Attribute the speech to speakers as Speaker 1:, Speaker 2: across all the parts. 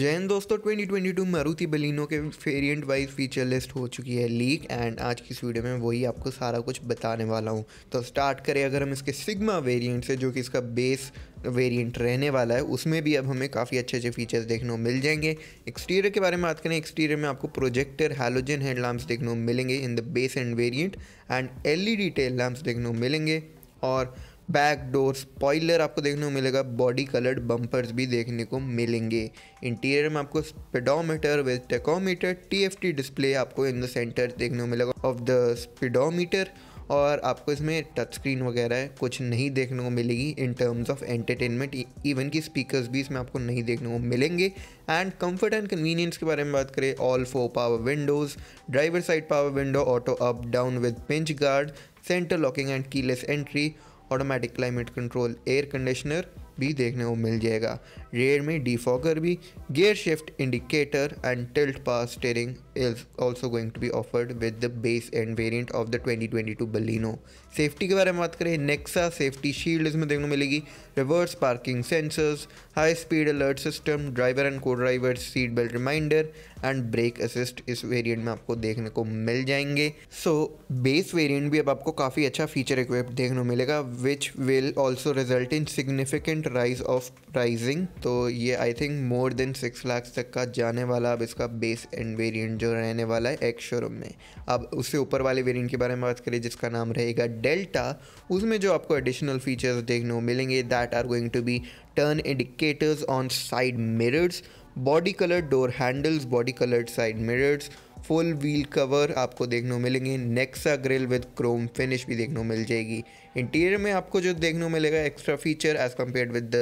Speaker 1: जैन दोस्तों 2022 मारुति बलिनो के variant wise feature list हो चुकी है लीक एंड आज की इस वीडियो में वही आपको सारा कुछ बताने वाला हूँ तो स्टार्ट करें अगर हम इसके सिग्मा वेरिएंट से जो कि इसका बेस वेरिएंट रहने वाला है उसमें भी अब हमें काफ़ी अच्छे अच्छे फीचर्स देखने को मिल जाएंगे एक्सटीरियर के बारे में बात करें एक्सटीरियर में आपको प्रोजेक्टर हेलोजन हेड लैम्प्स देखने को मिलेंगे in the base end variant and L E tail lamps देखने को मिलेंगे और बैक डोर स्पॉइलर आपको देखने को मिलेगा बॉडी कलर्ड बम्पर्स भी देखने को मिलेंगे इंटीरियर में आपको speedometer with tachometer TFT display आपको इन द सेंटर देखने को मिलेगा ऑफ द स्पीडोमीटर और आपको इसमें टच स्क्रीन वगैरह कुछ नहीं देखने को मिलेगी in terms of entertainment even की स्पीकर्स भी इसमें आपको नहीं देखने को मिलेंगे एंड कंफर्ट एंड कन्वीनियंस के बारे में बात करें all four power windows driver side power window auto up down with pinch guard centre locking and keyless entry automatic climate control air conditioner भी देखने को मिल जाएगा rear mirror defogger be gear shift indicator and tilt power steering is also going to be offered with the base end variant twenty the 2022 Baleno. Safety के बारे में बात करें नेक्सा सेफ्टी शील्ड इसमें देखने को मिलेगी reverse parking sensors high speed alert system driver and co driver seat belt reminder and brake assist इस वेरियंट में आपको देखने को मिल जाएंगे सो बेस वेरियंट भी अब आपको काफ़ी अच्छा फीचर इक्विप्ड देखने को मिलेगा which will also result in significant rise of pricing तो ये I think more than six lakhs तक का जाने वाला अब इसका बेस एंड वेरिएंट जो रहने वाला है एक शोरूम में अब उससे ऊपर वाले वेरिएंट के बारे में बात करें जिसका नाम रहेगा डेल्टा उसमें जो आपको एडिशनल फीचर्स देखने को मिलेंगे that are going to be turn indicators on side mirrors body colour door handles body coloured side mirrors full wheel cover आपको देखने को मिलेंगे Nexa grille with chrome finish भी देखने को मिल जाएगी इंटीरियर में आपको जो देखने को मिलेगा extra feature as compare with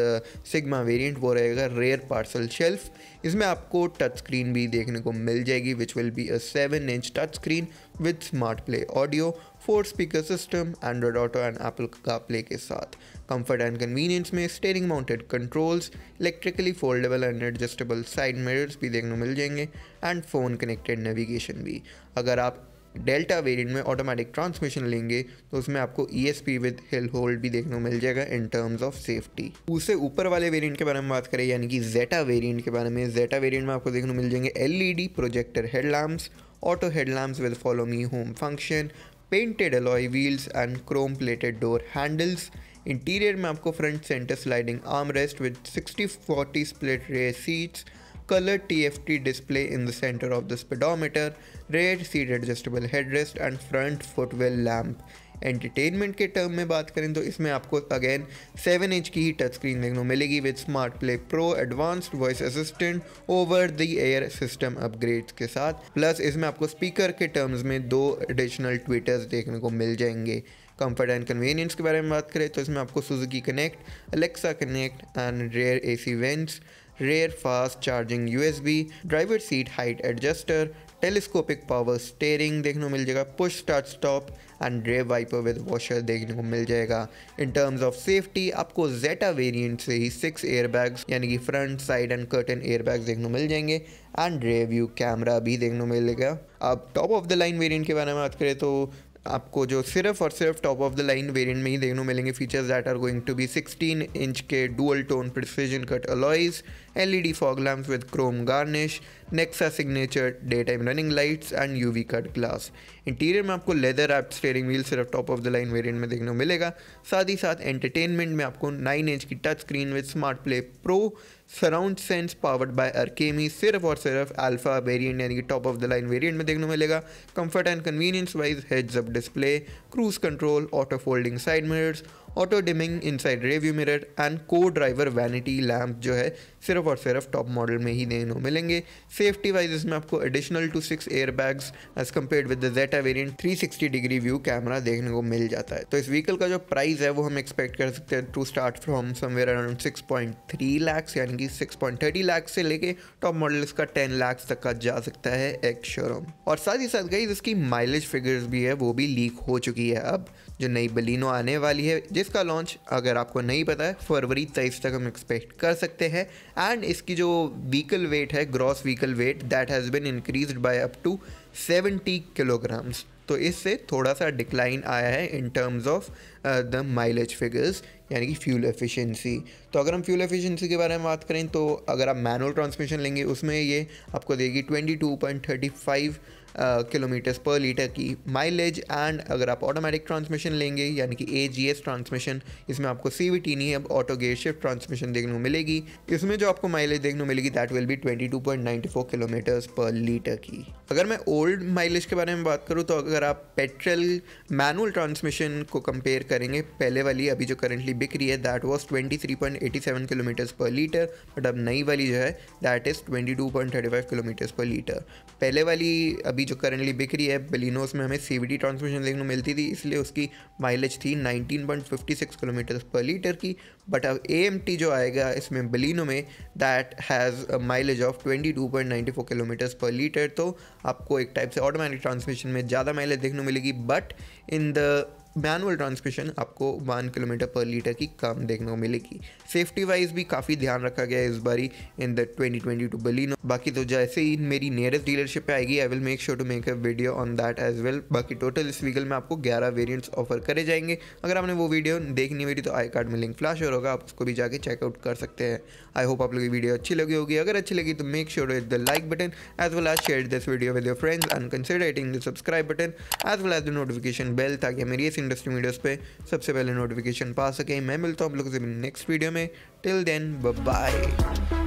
Speaker 1: Sigma variant वो रहेगा रेयर पार्सल शेल्फ इसमें आपको टच स्क्रीन भी देखने को मिल जाएगी which will be a seven inch touch screen with smart play audio four speaker system Android Auto and Apple car play के साथ कंफर्ट एंड कन्वीनियंस में steering mounted controls electrically foldable and adjustable side mirrors भी देखने मिल जाएंगे and phone connected navigation भी अगर आप Delta variant में ऑटोमेटिक ट्रांसमिशन लेंगे तो उसमें आपको E S P with hill hold भी देखने को मिल जाएगा इन टर्म्स ऑफ सेफ्टी उससे ऊपर वाले वेरिएंट के बारे में बात करें यानी कि जेटा वेरिएंट के बारे में जेटा वेरिएंट में आपको देखने को मिल जाएंगे L E D projector headlamps auto headlamps with follow me home function, painted alloy wheels and chrome plated door handles, interior Mapco front center sliding armrest with 60-40 split rear seats, colored TFT display in the center of the speedometer, rear seat adjustable headrest and front footwell lamp. Entertainment के term में बात करें तो इसमें आपको again seven inch की ही touch screen देखने को मिलेगी with smart play pro advanced voice assistant over the air system upgrade के साथ प्लस इसमें आपको स्पीकर के टर्म्स में दो एडिशनल ट्विटर्स देखने को मिल जाएंगे कंफर्ट एंड कन्वीनियंस के बारे में बात करें तो इसमें आपको Suzuki connect Alexa connect and rear A C vents rear fast charging USB, driver seat height adjuster telescopic power steering देखने को मिल जाएगा push start stop and drive wiper with washer देखने को मिल जाएगा इन टर्म्स ऑफ सेफ्टी आपको जेटा variant से ही सिक्स एयरबैग्स यानी कि front side and curtain airbags देखने को मिल जाएंगे एंड रेव्यू कैमरा भी देखने को मिलेगा अब top of the line variant के बारे में बात करें तो आपको जो सिर्फ और सिर्फ top of the line variant में ही देखने मिलेंगे features that are going to be 16 inch के dual tone precision cut alloys LED fog lamps with chrome garnish Nexa signature day time running lights and U V cut glass interior में आपको leather wrap steering wheel सिर्फ top of the line variant में देखने को मिलेगा साथ ही साथ entertainment में आपको 9 इंच की touch screen with smart play pro surround sense powered by Arkamys सिर्फ और सिर्फ अल्फा वेरिएंट यानी कि top of the line variant में देखने को मिलेगा comfort and convenience wise heads up display cruise control auto folding side mirrors auto dimming inside rear view mirror and co driver vanity lamp जो है सिर्फ और सिर्फ टॉप मॉडल में ही को मिलेंगे सेफ्टी वाइज इसमें आपको additional to six air bags as compare with the Zeta variant three sixty degree view camera देखने को मिल जाता है तो इस व्हीकल का जो प्राइस है वो हम एक्सपेक्ट कर सकते हैं to start from somewhere around six point three lakhs यानी कि सिक्स पॉइंट थर्टी लैक्स से लेके टॉप मॉडल इसका टेन लैक्स तक का जा सकता है एक्स शोरूम और साथ ही साथ गई इसकी माइलेज फिगर्स भी है वो भी लीक हो चुकी है अब जो नई बलिनो आने वाली है जिसका लॉन्च अगर आपको नहीं पता है फरवरी तेईस तक हम एक्सपेक्ट कर सकते हैं एंड इसकी जो व्हीकल वेट है gross vehicle weight that has been increase by up to 70 kilograms तो इससे थोड़ा सा डिक्लाइन आया है in terms of the mileage figures यानी कि फ्यूल एफिशिएंसी तो अगर हम फ्यूल एफिशिएंसी के बारे में बात करें तो अगर आप मैनुअल ट्रांसमिशन लेंगे उसमें ये आपको देगी 22.35 किलोमीटर्स पर लीटर की माइलेज एंड अगर आप ऑटोमेटिक ट्रांसमिशन लेंगे यानी कि ए जी एस ट्रांसमिशन इसमें आपको सी वी टी नहीं अब ऑटो गेयर शिफ्ट ट्रांसमिशन देखने को मिलेगी इसमें जो आपको माइलेज देखने को मिलेगी that will be 22.94 kilometres per litre की अगर मैं ओल्ड माइलेज के बारे में बात करूँ तो अगर आप पेट्रोल मैनुअल ट्रांसमिशन को कंपेयर करेंगे पहले वाली अभी जो करेंटली वाली बिक रही है that was 23.87 kilometres per litre but अब नई वाली जो है that is twenty two point thirty five kilometres per litre पहले वाली अभी जो करंटली बिक रही है बलिनोस में हमें सी डी ट्रांसमिशन देखने को मिलती थी इसलिए उसकी माइलेज थी nineteen point fifty six kilometres per litre की बट अब ए एम टी जो आएगा इसमें बलिनो में that has mileage of twenty two point ninety four kilometres per litre तो आपको एक टाइप से ऑटोमेटिक ट्रांसमिशन में ज़्यादा माइलेज देखने को मिलेगी but in the manual transmission आपको वन किलोमीटर पर लीटर की कम देखने को मिलेगी सेफ्टी वाइज भी काफ़ी ध्यान रखा गया है इस बारी in the twenty twenty two Baleno बाकी तो जैसे ही मेरी नियरेस्ट डीलरशिप पे आएगी I will make sure to make a video on that as well बाकी टोटल इस व्हीकल में आपको ग्यारह वेरियंट्स ऑफर करे जाएंगे अगर आपने वो वीडियो देखनी मेरी तो आई कार्ड में लिंक फ्लैश और होगा आप उसको भी जाके चेकआउट कर सकते हैं आई होप आप लोग वीडियो अच्छी लगी होगी अगर अच्छी लगी तो make sure it the like button as well as share this video with your friends and consider the subscribe button as well as the notification bell ताकि मेरी ऐसी इंडस्ट्री वीडियोस पे सबसे पहले नोटिफिकेशन पा सके मैं मिलता हूँ आप लोगों से नेक्स्ट वीडियो में टिल देन बाय